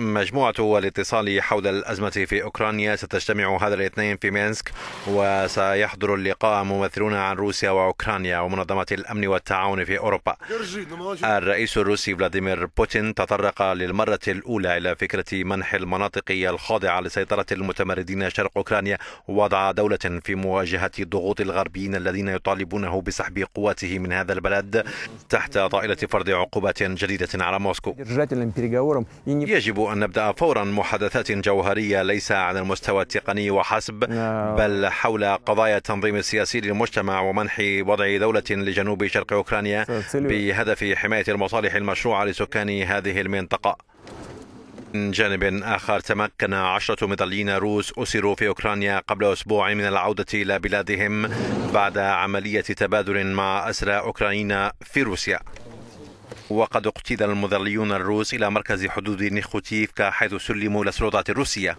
مجموعة الاتصال حول الأزمة في أوكرانيا ستجتمع هذا الاثنين في مينسك وسيحضر اللقاء ممثلون عن روسيا وأوكرانيا ومنظمة الأمن والتعاون في أوروبا الرئيس الروسي فلاديمير بوتين تطرق للمرة الأولى إلى فكرة منح المناطق الخاضعة لسيطرة المتمردين شرق أوكرانيا وضع دولة في مواجهة ضغوط الغربيين الذين يطالبونه بسحب قواته من هذا البلد تحت طائلة فرض عقوبات جديدة على موسكو يجب أن نبدأ فورا محادثات جوهرية ليس على المستوى التقني وحسب نعم. بل حول قضايا التنظيم السياسي للمجتمع ومنح وضع دولة لجنوب شرق أوكرانيا بهدف حماية المصالح المشروعة لسكان هذه المنطقة من جانب آخر تمكن عشرة ميداليين روس أسروا في أوكرانيا قبل أسبوع من العودة إلى بلادهم بعد عملية تبادل مع أسرى أوكرانيين في روسيا وقد اقتيد المظليون الروس إلى مركز حدود نيخوتيفكا حيث سلموا للسلطات الروسية